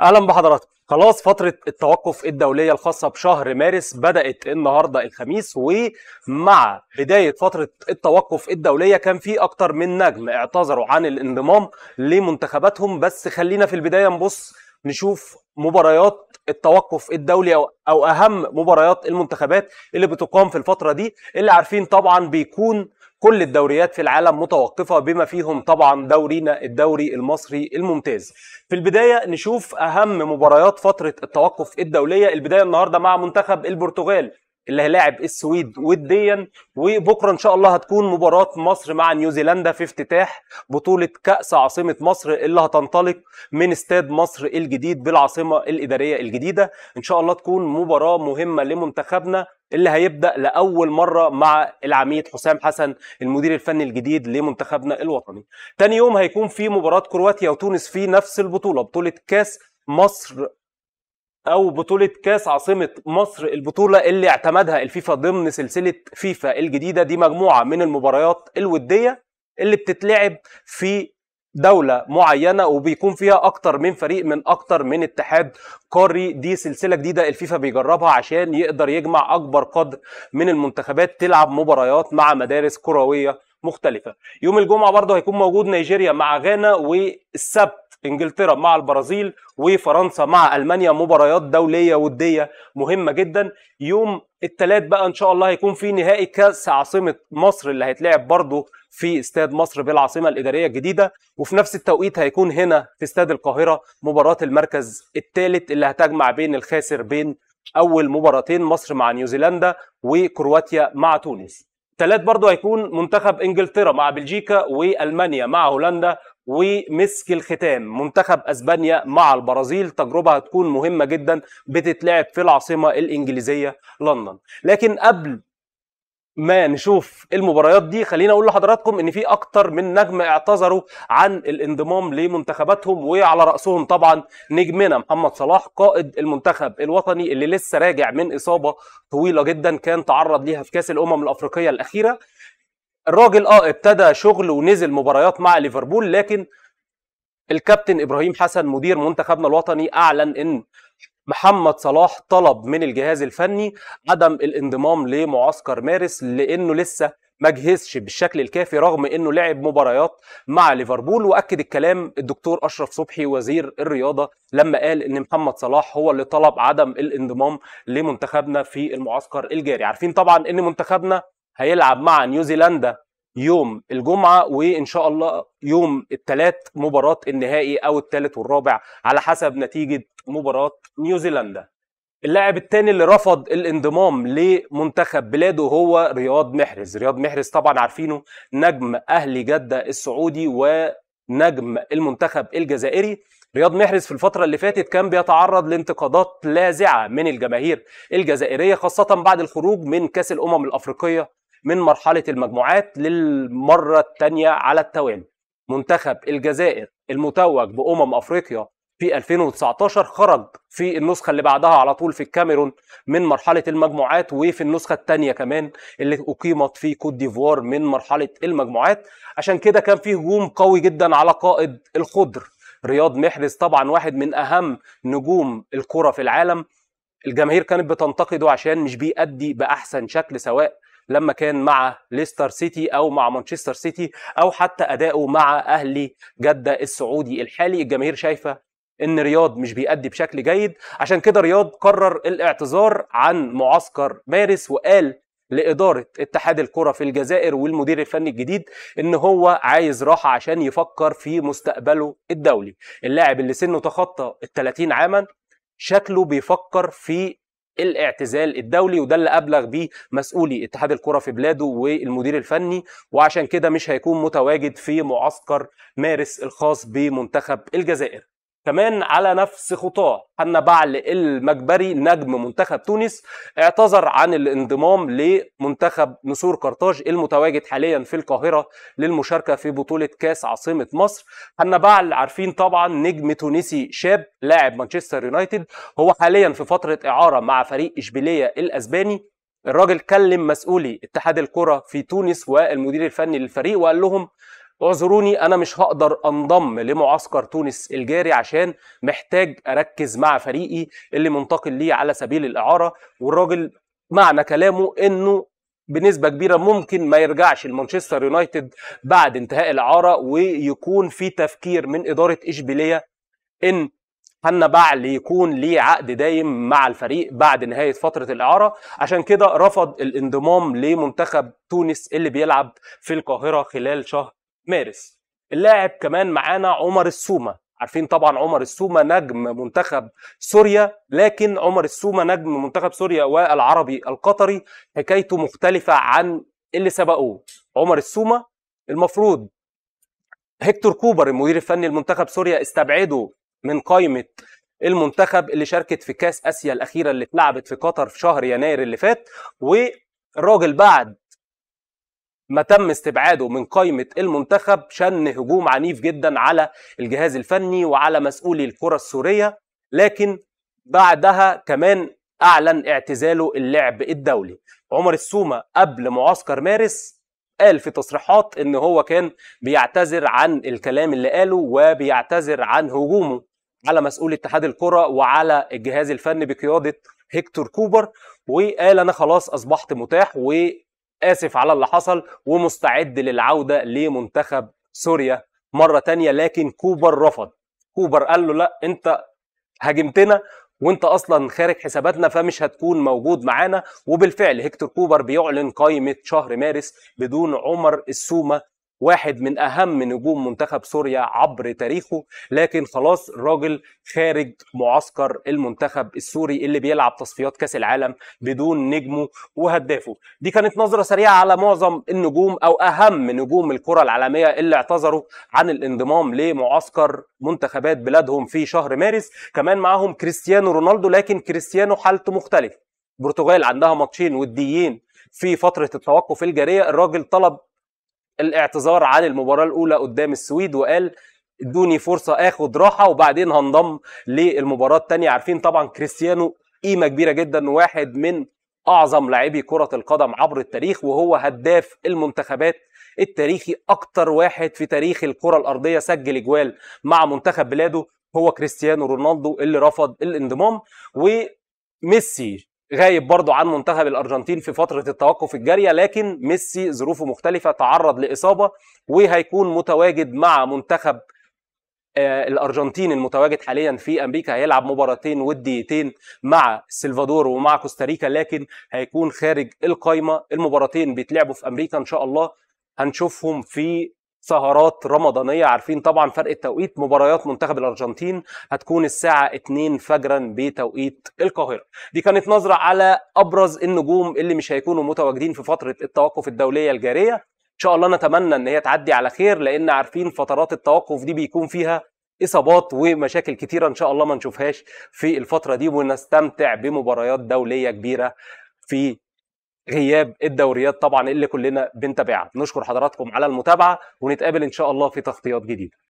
اهلا بحضراتكم خلاص فترة التوقف الدولية الخاصة بشهر مارس بدأت النهاردة الخميس ومع بداية فترة التوقف الدولية كان في أكتر من نجم اعتذروا عن الانضمام لمنتخباتهم بس خلينا في البداية نبص نشوف مباريات التوقف الدولي أو, أهم مباريات المنتخبات اللي بتقام في الفترة دي اللي عارفين طبعا بيكون كل الدوريات في العالم متوقفه بما فيهم طبعا دورينا الدوري المصري الممتاز. في البدايه نشوف اهم مباريات فتره التوقف الدوليه، البدايه النهارده مع منتخب البرتغال اللي هيلاعب السويد وديا وبكره ان شاء الله هتكون مباراه مصر مع نيوزيلندا في افتتاح بطوله كاس عاصمه مصر اللي هتنطلق من استاد مصر الجديد بالعاصمه الاداريه الجديده ان شاء الله تكون مباراه مهمه لمنتخبنا اللي هيبدا لاول مره مع العميد حسام حسن المدير الفني الجديد لمنتخبنا الوطني تاني يوم هيكون في مباراه كرواتيا وتونس في نفس البطوله بطوله كاس مصر او بطوله كاس عاصمه مصر البطوله اللي اعتمدها الفيفا ضمن سلسله فيفا الجديده دي مجموعه من المباريات الوديه اللي بتتلعب في دولة معينة وبيكون فيها أكتر من فريق من أكتر من اتحاد قاري دي سلسلة جديدة الفيفا بيجربها عشان يقدر يجمع أكبر قدر من المنتخبات تلعب مباريات مع مدارس كروية مختلفة يوم الجمعة برضه هيكون موجود نيجيريا مع غانا والسبت انجلترا مع البرازيل وفرنسا مع المانيا مباريات دوليه وديه مهمه جدا يوم الثلاث بقى ان شاء الله هيكون في نهائي كاس عاصمه مصر اللي هيتلعب برضه في استاد مصر بالعاصمه الاداريه الجديده وفي نفس التوقيت هيكون هنا في استاد القاهره مباراه المركز الثالث اللي هتجمع بين الخاسر بين اول مباراتين مصر مع نيوزيلندا وكرواتيا مع تونس ثلاث برضه هيكون منتخب انجلترا مع بلجيكا والمانيا مع هولندا ومسك الختام منتخب اسبانيا مع البرازيل تجربه هتكون مهمه جدا بتتلعب في العاصمه الانجليزيه لندن لكن قبل ما نشوف المباريات دي خلينا اقول لحضراتكم ان في اكتر من نجم اعتذروا عن الانضمام لمنتخباتهم وعلى راسهم طبعا نجمنا محمد صلاح قائد المنتخب الوطني اللي لسه راجع من اصابه طويله جدا كان تعرض ليها في كاس الامم الافريقيه الاخيره الراجل اه ابتدى شغل ونزل مباريات مع ليفربول لكن الكابتن ابراهيم حسن مدير منتخبنا الوطني اعلن ان محمد صلاح طلب من الجهاز الفني عدم الانضمام لمعسكر مارس لانه لسه ما جهزش بالشكل الكافي رغم انه لعب مباريات مع ليفربول واكد الكلام الدكتور اشرف صبحي وزير الرياضه لما قال ان محمد صلاح هو اللي طلب عدم الانضمام لمنتخبنا في المعسكر الجاري عارفين طبعا ان منتخبنا هيلعب مع نيوزيلندا يوم الجمعه وان شاء الله يوم الثلاث مباراه النهائي او الثالث والرابع على حسب نتيجه مباراه نيوزيلندا اللاعب الثاني اللي رفض الانضمام لمنتخب بلاده هو رياض محرز رياض محرز طبعا عارفينه نجم اهلي جده السعودي ونجم المنتخب الجزائري رياض محرز في الفترة اللي فاتت كان بيتعرض لانتقادات لاذعة من الجماهير الجزائرية خاصة بعد الخروج من كأس الأمم الأفريقية من مرحله المجموعات للمره الثانيه على التوالي منتخب الجزائر المتوج بامم افريقيا في 2019 خرج في النسخه اللي بعدها على طول في الكاميرون من مرحله المجموعات وفي النسخه الثانيه كمان اللي اقيمت في كوت ديفوار من مرحله المجموعات عشان كده كان في هجوم قوي جدا على قائد الخضر رياض محرز طبعا واحد من اهم نجوم الكره في العالم الجماهير كانت بتنتقده عشان مش بيأدي باحسن شكل سواء لما كان مع ليستر سيتي او مع مانشستر سيتي او حتى اداؤه مع اهلي جده السعودي الحالي الجماهير شايفه ان رياض مش بيأدي بشكل جيد عشان كده رياض قرر الاعتذار عن معسكر مارس وقال لإدارة اتحاد الكرة في الجزائر والمدير الفني الجديد إن هو عايز راحة عشان يفكر في مستقبله الدولي اللاعب اللي سنه تخطى ال 30 عاما شكله بيفكر في الاعتزال الدولي وده اللي ابلغ بيه مسؤولي اتحاد الكره في بلاده والمدير الفني وعشان كده مش هيكون متواجد في معسكر مارس الخاص بمنتخب الجزائر كمان على نفس خطاه حنا بعل المجبري نجم منتخب تونس اعتذر عن الانضمام لمنتخب نسور قرطاج المتواجد حاليا في القاهرة للمشاركة في بطولة كاس عاصمة مصر حنا بعل عارفين طبعا نجم تونسي شاب لاعب مانشستر يونايتد هو حاليا في فترة إعارة مع فريق إشبيلية الأسباني الراجل كلم مسؤولي اتحاد الكرة في تونس والمدير الفني للفريق وقال لهم اعذروني انا مش هقدر انضم لمعسكر تونس الجاري عشان محتاج اركز مع فريقي اللي منتقل ليه على سبيل الاعاره والراجل معنى كلامه انه بنسبة كبيرة ممكن ما يرجعش لمانشستر يونايتد بعد انتهاء الإعارة ويكون في تفكير من إدارة إشبيلية إن حنا بعل يكون ليه عقد دايم مع الفريق بعد نهاية فترة الإعارة عشان كده رفض الانضمام لمنتخب تونس اللي بيلعب في القاهرة خلال شهر مارس اللاعب كمان معانا عمر السومه عارفين طبعا عمر السومه نجم منتخب سوريا لكن عمر السومه نجم منتخب سوريا والعربي القطري حكايته مختلفه عن اللي سبقوه عمر السومه المفروض هيكتور كوبر المدير الفني لمنتخب سوريا استبعده من قائمه المنتخب اللي شاركت في كاس اسيا الاخيره اللي اتلعبت في قطر في شهر يناير اللي فات والراجل بعد ما تم استبعاده من قائمة المنتخب شن هجوم عنيف جدا على الجهاز الفني وعلى مسؤولي الكرة السورية لكن بعدها كمان أعلن اعتزاله اللعب الدولي عمر السومة قبل معسكر مارس قال في تصريحات ان هو كان بيعتذر عن الكلام اللي قاله وبيعتذر عن هجومه على مسؤول اتحاد الكرة وعلى الجهاز الفني بقيادة هيكتور كوبر وقال انا خلاص اصبحت متاح و اسف على اللي حصل ومستعد للعوده لمنتخب سوريا مره تانية لكن كوبر رفض كوبر قال له لا انت هاجمتنا وانت اصلا خارج حساباتنا فمش هتكون موجود معانا وبالفعل هيكتور كوبر بيعلن قائمه شهر مارس بدون عمر السومه واحد من اهم نجوم منتخب سوريا عبر تاريخه لكن خلاص الراجل خارج معسكر المنتخب السوري اللي بيلعب تصفيات كاس العالم بدون نجمه وهدافه دي كانت نظره سريعه على معظم النجوم او اهم نجوم الكره العالميه اللي اعتذروا عن الانضمام لمعسكر منتخبات بلادهم في شهر مارس كمان معاهم كريستيانو رونالدو لكن كريستيانو حالته مختلفه البرتغال عندها ماتشين وديين في فتره التوقف الجاريه الراجل طلب الاعتذار عن المباراه الاولى قدام السويد وقال ادوني فرصه اخد راحه وبعدين هنضم للمباراه الثانيه عارفين طبعا كريستيانو قيمه كبيره جدا واحد من اعظم لاعبي كره القدم عبر التاريخ وهو هداف المنتخبات التاريخي اكتر واحد في تاريخ الكره الارضيه سجل اجوال مع منتخب بلاده هو كريستيانو رونالدو اللي رفض الانضمام وميسي غايب برضه عن منتخب الارجنتين في فتره التوقف الجاريه لكن ميسي ظروفه مختلفه تعرض لاصابه وهيكون متواجد مع منتخب آه، الارجنتين المتواجد حاليا في امريكا هيلعب مباراتين وديتين مع السلفادور ومع كوستاريكا لكن هيكون خارج القايمه المباراتين بيتلعبوا في امريكا ان شاء الله هنشوفهم في سهرات رمضانيه عارفين طبعا فرق التوقيت مباريات منتخب الارجنتين هتكون الساعه 2 فجرا بتوقيت القاهره دي كانت نظره على ابرز النجوم اللي مش هيكونوا متواجدين في فتره التوقف الدوليه الجاريه ان شاء الله نتمنى ان هي تعدي على خير لان عارفين فترات التوقف دي بيكون فيها اصابات ومشاكل كتيره ان شاء الله ما نشوفهاش في الفتره دي ونستمتع بمباريات دوليه كبيره في غياب الدوريات طبعا اللي كلنا بنتابعها نشكر حضراتكم على المتابعه ونتقابل ان شاء الله في تغطيات جديده